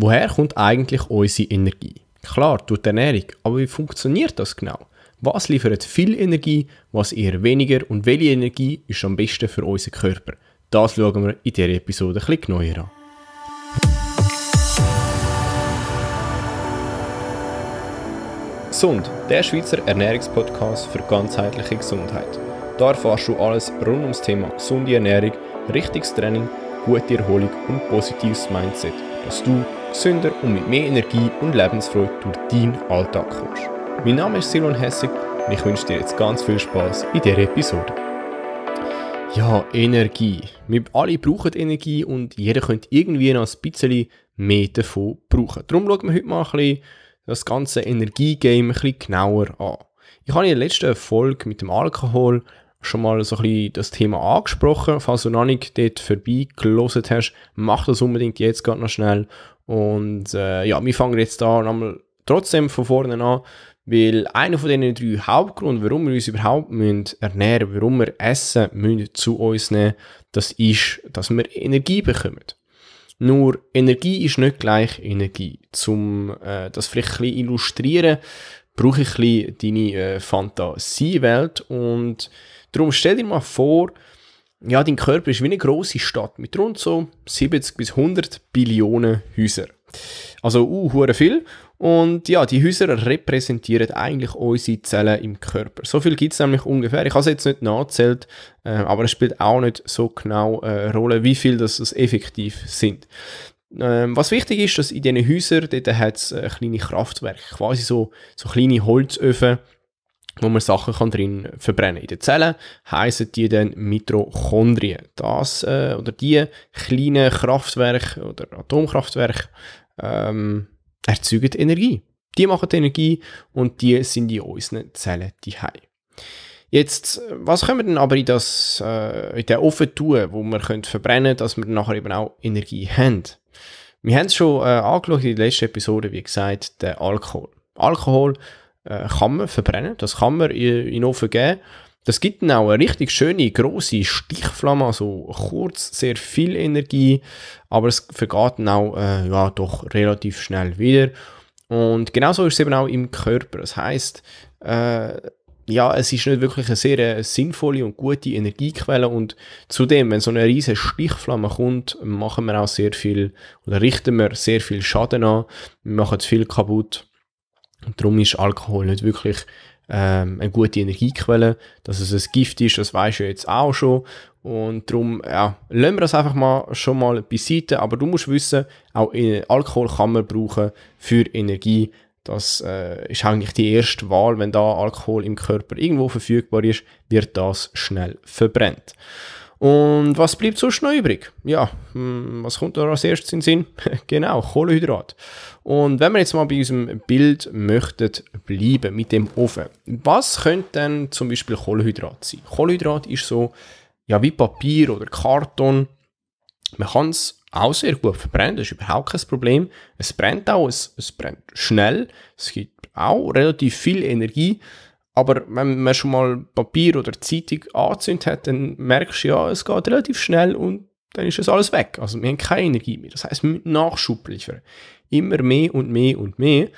Woher kommt eigentlich unsere Energie? Klar, durch die Ernährung, aber wie funktioniert das genau? Was liefert viel Energie, was eher weniger und welche Energie ist am besten für unseren Körper? Das schauen wir in dieser Episode ein bisschen neuer an. Gesund, der Schweizer Ernährungspodcast für ganzheitliche Gesundheit. Da erfährst du alles rund ums Thema gesunde Ernährung, richtiges Training, gute Erholung und positives Mindset, dass du gesünder und mit mehr Energie und Lebensfreude durch deinen Alltag kommst. Mein Name ist Silon Hessig und ich wünsche dir jetzt ganz viel Spaß in dieser Episode. Ja, Energie. Wir alle brauchen Energie und jeder könnte irgendwie noch ein bisschen mehr davon brauchen. Darum schauen wir heute mal ein das ganze Energiegame ein bisschen genauer an. Ich habe in der letzten Folge mit dem Alkohol schon mal so ein bisschen das Thema angesprochen. Falls du noch nicht dort vorbeigelesen hast, mach das unbedingt jetzt gerade noch schnell. Und äh, ja, wir fangen jetzt da nochmal trotzdem von vorne an, weil einer von diesen drei Hauptgründe, warum wir uns überhaupt müssen ernähren müssen, warum wir Essen müssen zu uns nehmen das ist, dass wir Energie bekommen. Nur Energie ist nicht gleich Energie. Zum äh, das vielleicht ein bisschen illustrieren, brauche ich ein bisschen deine äh, Fantasiewelt und Darum stell dir mal vor, ja, dein Körper ist wie eine große Stadt mit rund so 70 bis 100 Billionen Häusern. Also, uh, viel. Und ja, die Häuser repräsentieren eigentlich unsere Zellen im Körper. So viel gibt es nämlich ungefähr. Ich habe es jetzt nicht nachgezählt, äh, aber es spielt auch nicht so genau äh, Rolle, wie viel das, das effektiv sind. Ähm, was wichtig ist, dass in diesen Häusern, dort hat es äh, kleine Kraftwerke, quasi so, so kleine Holzöfen, wo man Sachen kann drin verbrennen kann. In den Zellen heissen die dann Mitochondrien. Das äh, oder die kleinen Kraftwerke oder Atomkraftwerke ähm, erzeugen Energie. Die machen Energie und die sind in unseren Zellen die Jetzt, was können wir denn aber in, das, äh, in den Ofen tun, wo wir können verbrennen dass wir nachher eben auch Energie haben? Wir haben es schon äh, angeschaut in der letzten Episode, wie gesagt, der Alkohol. Alkohol äh, kann man verbrennen, das kann man in, in den Ofen geben. Das gibt dann auch eine richtig schöne, große Stichflamme, also kurz, sehr viel Energie, aber es vergeht dann auch äh, ja, doch relativ schnell wieder. Und genauso ist es eben auch im Körper. Das heißt, äh, ja, es ist nicht wirklich eine sehr äh, sinnvolle und gute Energiequelle und zudem, wenn so eine riesige Stichflamme kommt, machen wir auch sehr viel oder richten wir sehr viel Schaden an, wir machen viel kaputt und darum ist Alkohol nicht wirklich ähm, eine gute Energiequelle. Dass es ein Gift ist, das weisst du jetzt auch schon. Und darum, ja, lassen wir das einfach mal schon mal beiseite. Aber du musst wissen, auch Alkohol kann man brauchen für Energie. Das äh, ist eigentlich die erste Wahl. Wenn da Alkohol im Körper irgendwo verfügbar ist, wird das schnell verbrennt. Und was bleibt sonst noch übrig? Ja, hm, was kommt da als erstes in den Sinn? genau, Kohlenhydrat. Und wenn wir jetzt mal bei unserem Bild möchten bleiben mit dem Ofen, was könnte denn zum Beispiel Kohlenhydrat sein? Kohlenhydrat ist so ja, wie Papier oder Karton. Man kann es auch sehr gut verbrennen, das ist überhaupt kein Problem. Es brennt auch, es, es brennt schnell, es gibt auch relativ viel Energie. Aber wenn man schon mal Papier oder Zeitung angezündet hat, dann merkst du ja, es geht relativ schnell und dann ist das alles weg. Also wir haben keine Energie mehr. Das heißt, wir müssen Nachschub liefern. Immer mehr und mehr und mehr.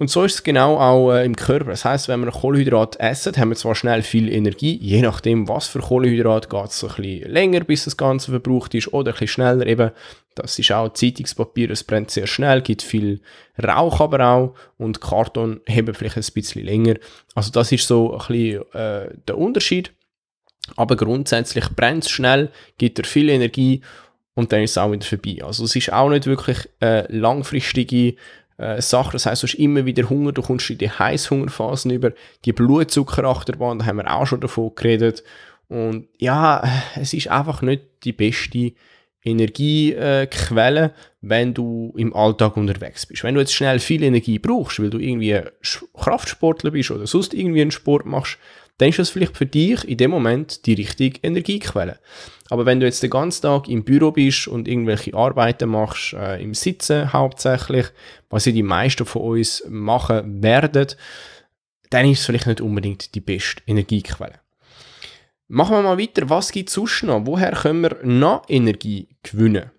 Und so ist es genau auch äh, im Körper. Das heißt, wenn wir Kohlenhydrat essen, haben wir zwar schnell viel Energie, je nachdem, was für Kohlenhydrat geht es ein bisschen länger, bis das Ganze verbraucht ist, oder ein bisschen schneller eben. Das ist auch Zeitungspapier, es brennt sehr schnell, gibt viel Rauch aber auch und Karton heben vielleicht ein bisschen länger. Also das ist so ein bisschen äh, der Unterschied. Aber grundsätzlich brennt es schnell, gibt er viel Energie und dann ist es auch wieder vorbei. Also es ist auch nicht wirklich äh, langfristige äh, Sache. Das heißt, du hast immer wieder Hunger, du kommst in die Heißhungerphasen über. Die Blutzuckerachterbahn, da haben wir auch schon davon geredet. Und ja, es ist einfach nicht die beste Energiequelle, wenn du im Alltag unterwegs bist. Wenn du jetzt schnell viel Energie brauchst, weil du irgendwie Kraftsportler bist oder sonst irgendwie einen Sport machst, dann ist das vielleicht für dich in dem Moment die richtige Energiequelle. Aber wenn du jetzt den ganzen Tag im Büro bist und irgendwelche Arbeiten machst, äh, im Sitzen hauptsächlich, was ja die meisten von uns machen werden, dann ist es vielleicht nicht unbedingt die beste Energiequelle. Machen wir mal weiter. Was gibt es sonst noch? Woher können wir noch Energie gewinnen?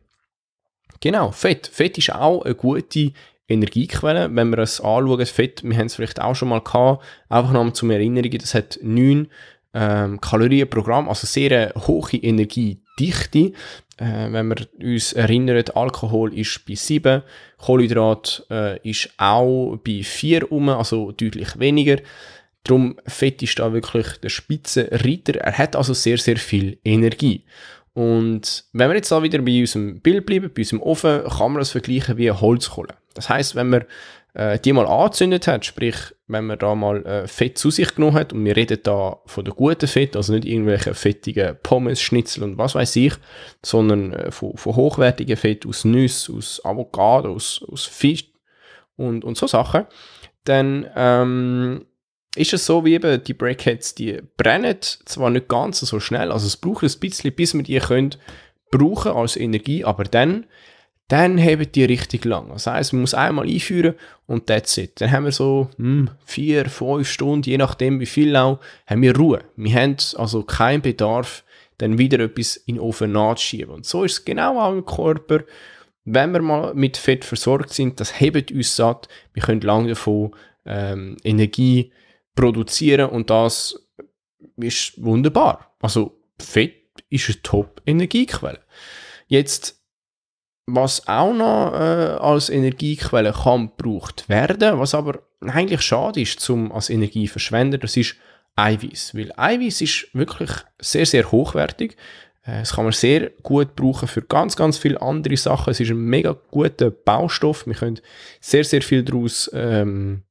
Genau, Fett. Fett ist auch eine gute Energiequellen. Wenn wir es anschauen, Fett, wir haben es vielleicht auch schon mal gehabt, einfach nochmal zum Erinnerung, das hat 9 ähm, Kalorien pro Gramm, also sehr äh, hohe Energiedichte. Äh, wenn wir uns erinnern, Alkohol ist bei 7, Kohlenhydrat äh, ist auch bei 4 um, also deutlich weniger. Darum Fett ist da wirklich der Spitzenreiter. Er hat also sehr, sehr viel Energie. Und wenn wir jetzt da wieder bei unserem Bild bleiben, bei unserem Ofen, kann man das vergleichen wie eine Holzkohle. Das heißt, wenn man äh, die mal angezündet hat, sprich, wenn man da mal äh, Fett zu sich genommen hat, und wir reden da von der guten Fett, also nicht irgendwelche fettigen Pommes, Schnitzel und was weiß ich, sondern äh, von, von hochwertigen Fett aus Nüsse, aus Avocado, aus, aus Fisch und, und so Sachen, dann ähm, ist es so, wie eben die Breakheads, die brennen zwar nicht ganz so schnell, also es braucht ein bisschen, bis man die können brauchen als Energie, aber dann dann heben die richtig lang. Das heißt, man muss einmal einführen und that's it. Dann haben wir so mh, hm, vier, fünf Stunden, je nachdem wie viel auch, haben wir Ruhe. Wir haben also keinen Bedarf, dann wieder etwas in den Ofen nachzuschieben. Und so ist es genau auch im Körper. Wenn wir mal mit Fett versorgt sind, das hebt uns satt. Wir können lange davon ähm, Energie produzieren und das ist wunderbar. Also Fett ist eine Top-Energiequelle. Jetzt was auch noch äh, als Energiequelle kann gebraucht werden, was aber eigentlich schade ist zum als Energieverschwender, das ist Eiweiß, weil Eiweiß ist wirklich sehr sehr hochwertig. Äh, es äh, kann man sehr gut brauchen für ganz, ganz viele andere Sachen. Es ist ein mega guter Baustoff. Wir können sehr, sehr viel daraus ähm,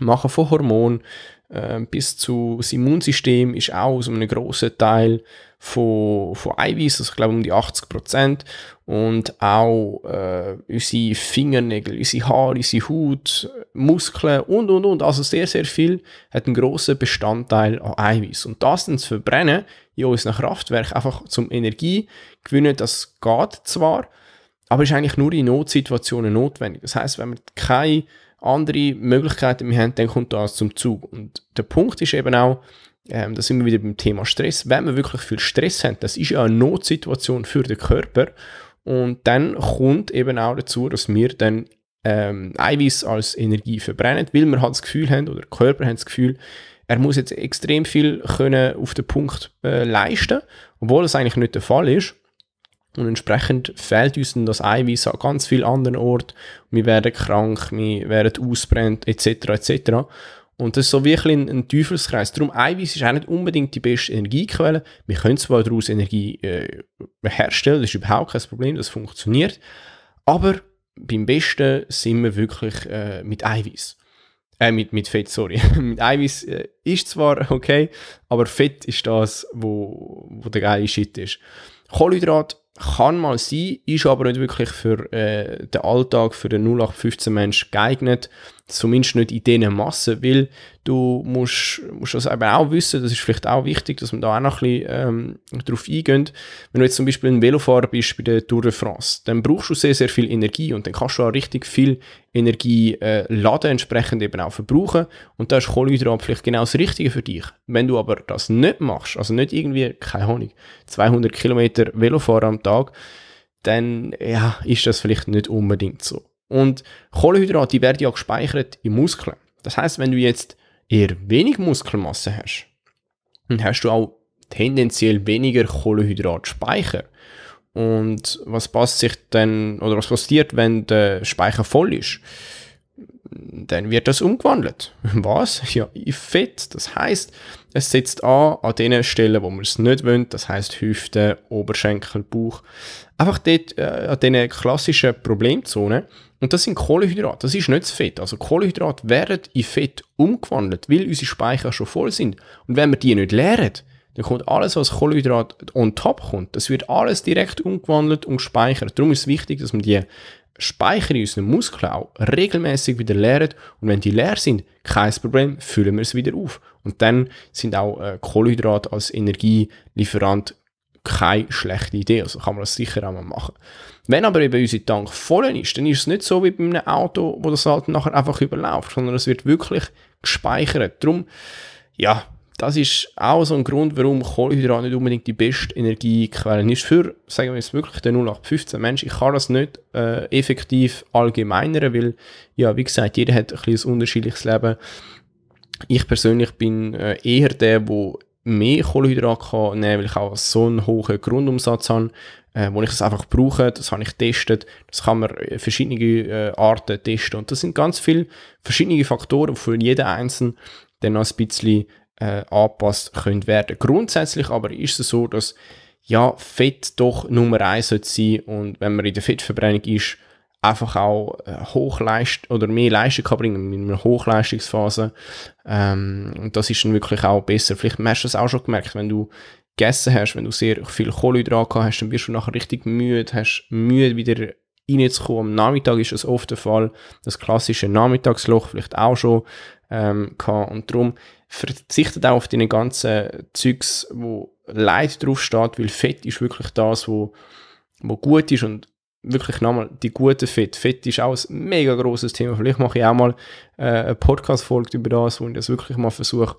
machen, von Hormonen äh, bis zu das Immunsystem ist auch aus einem grossen Teil von, von Eiweiß, also ich glaube um die 80 Prozent. Und auch äh, unsere Fingernägel, unsere Haare, unsere Haut, Muskeln und und und. Also sehr, sehr viel hat einen grossen Bestandteil an Eiweiß. Und das dann zu verbrennen in unseren Kraftwerk, einfach zum Energie gewinnen, das geht zwar, aber ist eigentlich nur in Notsituationen notwendig. Das heißt, wenn wir keine andere Möglichkeiten mehr haben, dann kommt das zum Zug. Und der Punkt ist eben auch, ähm, da sind wir wieder beim Thema Stress. Wenn wir wirklich viel Stress haben, das ist ja eine Notsituation für den Körper. Und dann kommt eben auch dazu, dass wir dann ähm, Eiweiß als Energie verbrennen, weil wir halt das Gefühl haben, oder der Körper hat das Gefühl, er muss jetzt extrem viel können auf den Punkt äh, leisten, obwohl das eigentlich nicht der Fall ist. Und entsprechend fehlt uns dann das Eiweiß an ganz vielen anderen Orten. Wir werden krank, wir werden ausbrennt, etc. etc. Und das ist so wirklich ein, ein Teufelskreis. Darum, Eiweiß ist auch nicht unbedingt die beste Energiequelle. Wir können zwar daraus Energie äh, herstellen, das ist überhaupt kein Problem, das funktioniert. Aber beim Besten sind wir wirklich äh, mit Eiweiß. Äh, mit, mit Fett, sorry. mit Eiweiß äh, ist zwar okay, aber Fett ist das, wo, wo der geile Shit ist. Kohlenhydrat kann mal sein, ist aber nicht wirklich für äh, den Alltag, für den 0815-Mensch geeignet. Zumindest nicht in diesen Massen, weil du musst, musst das eben auch wissen, das ist vielleicht auch wichtig, dass man da auch noch ein bisschen ähm, drauf eingeht. Wenn du jetzt zum Beispiel ein Velofahrer bist bei der Tour de France, dann brauchst du sehr, sehr viel Energie und dann kannst du auch richtig viel Energie äh, laden, entsprechend eben auch verbrauchen und da ist Kohlenhydrat vielleicht genau das Richtige für dich. Wenn du aber das nicht machst, also nicht irgendwie, keine Ahnung, 200 Kilometer Velofahrer am Tag, dann ja, ist das vielleicht nicht unbedingt so. Und Kohlenhydrate werden ja gespeichert in Muskeln. Das heißt, wenn du jetzt eher wenig Muskelmasse hast, dann hast du auch tendenziell weniger Kohlenhydratspeicher. Und was passt sich dann, oder was passiert, wenn der Speicher voll ist? Dann wird das umgewandelt. Was? Ja, in Fett. Das heißt, es setzt an an den Stellen, wo man es nicht wollen. Das heißt Hüfte, Oberschenkel, Bauch. Einfach dort äh, an diesen klassischen Problemzonen und das sind Kohlenhydrate, das ist nicht das Fett. Also Kohlenhydrate werden in Fett umgewandelt, weil unsere Speicher schon voll sind. Und wenn wir die nicht leeren, dann kommt alles, was Kohlenhydrat on top kommt, das wird alles direkt umgewandelt und gespeichert. Darum ist es wichtig, dass wir die Speicher in unseren Muskeln auch regelmäßig wieder leeren. Und wenn die leer sind, kein Problem, füllen wir es wieder auf. Und dann sind auch äh, Kohlenhydrate als Energielieferant keine schlechte Idee. Also kann man das sicher auch mal machen. Wenn aber eben unser Tank voll ist, dann ist es nicht so wie bei einem Auto, wo das halt nachher einfach überläuft, sondern es wird wirklich gespeichert. Darum, ja, das ist auch so ein Grund, warum Kohlenhydrate nicht unbedingt die beste Energiequelle ist. Für, sagen wir jetzt wirklich, den 0815 Mensch, ich kann das nicht äh, effektiv allgemeinern, weil, ja, wie gesagt, jeder hat ein, ein unterschiedliches Leben. Ich persönlich bin äh, eher der, der mehr Kohlenhydrate nehmen weil ich auch so einen hohen Grundumsatz habe, äh, wo ich es einfach brauche. Das habe ich getestet. Das kann man äh, verschiedene äh, Arten testen. Und das sind ganz viele verschiedene Faktoren, die für jeden Einzelnen dann noch ein bisschen äh, angepasst können werden. Grundsätzlich aber ist es so, dass ja, Fett doch Nummer eins sollte und wenn man in der Fettverbrennung ist, einfach auch äh, Hochleist oder mehr Leistung kann bringen in einer Hochleistungsphase. Ähm, und das ist dann wirklich auch besser. Vielleicht hast du das auch schon gemerkt, wenn du gegessen hast, wenn du sehr viel Kohlenhydrate hast, dann wirst du nachher richtig müde, hast Mühe wieder reinzukommen. Am Nachmittag ist das oft der Fall, das klassische Nachmittagsloch vielleicht auch schon ähm, gehabt. Und darum verzichtet auch auf deine ganzen Zeugs, wo Leid drauf weil Fett ist wirklich das, wo, wo gut ist und wirklich nochmal die gute Fit. Fit ist auch ein mega großes Thema. Vielleicht mache ich auch mal äh, eine Podcast-Folge über das, wo ich das wirklich mal versuche,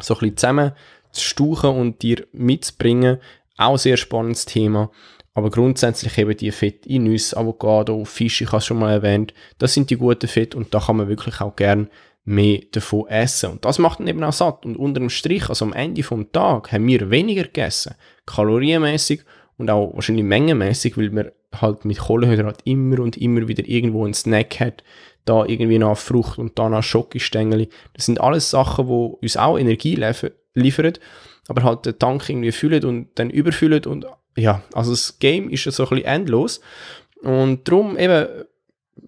so ein bisschen zusammen zu stauchen und dir mitzubringen. Auch ein sehr spannendes Thema. Aber grundsätzlich eben die Fett in Nüsse, Avocado, Fisch, ich habe es schon mal erwähnt. Das sind die guten Fett und da kann man wirklich auch gern mehr davon essen. Und das macht dann eben auch satt. Und unter dem Strich, also am Ende vom Tag, haben wir weniger gegessen, kalorienmäßig und auch wahrscheinlich mengenmäßig, weil man halt mit Kohlenhydrat immer und immer wieder irgendwo einen Snack hat, da irgendwie nach Frucht und da nach Schokostängel. Das sind alles Sachen, wo uns auch Energie liefern, aber halt den Tank irgendwie füllen und dann überfüllen und ja, also das Game ist so ein bisschen endlos und darum eben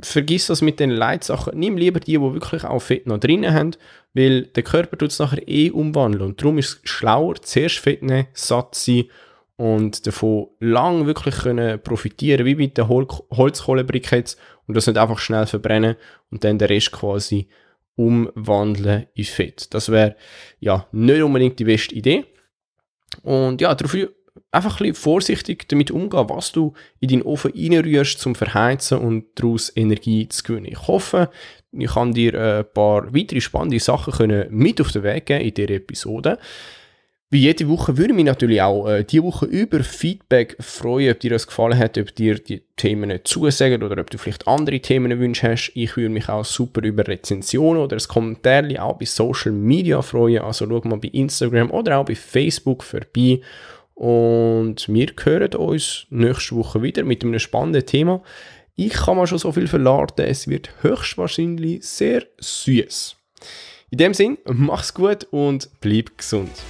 vergiss das mit den Leitsachen. Nimm lieber die, die wirklich auch Fett noch drin haben, weil der Körper tut es nachher eh umwandeln und darum ist es schlauer, zuerst Fett nehmen, satt sein und davon lang wirklich können profitieren wie mit den Hol Holzkohlebriketts und das nicht einfach schnell verbrennen und dann den Rest quasi umwandeln in Fett. Das wäre ja nicht unbedingt die beste Idee. Und ja, dafür einfach ein bisschen vorsichtig damit umgehen, was du in deinen Ofen reinrührst zum Verheizen und daraus Energie zu gewinnen. Ich hoffe, ich kann dir ein äh, paar weitere spannende Sachen mit auf den Weg geben in dieser Episode. Wie jede Woche würde mich natürlich auch äh, diese Woche über Feedback freuen, ob dir das gefallen hat, ob dir die Themen zusagen oder ob du vielleicht andere Themen wünscht hast. Ich würde mich auch super über Rezensionen oder ein Kommentar auch bei Social Media freuen. Also schau mal bei Instagram oder auch bei Facebook vorbei. Und wir hören uns nächste Woche wieder mit einem spannenden Thema. Ich kann mal schon so viel verraten, es wird höchstwahrscheinlich sehr süß. In dem Sinn, mach's gut und bleib gesund.